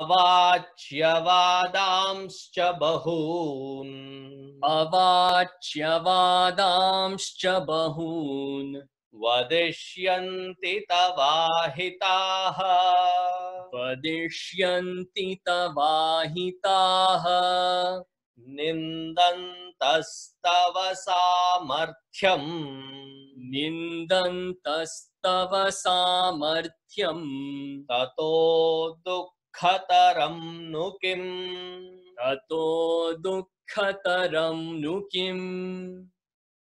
अवाच्यवादांश्च बहून् अवाच्यवादांश्च बहून् वदिष्यन्ति तवाहिताः वदिष्यन्ति तवाहिताः निन्दन्तस्तव सामर्थ्यम् निन्दन्तस्तव सामर्थ्यम् ततो दुःख दुःखतरं नु किम् ततो नु किम्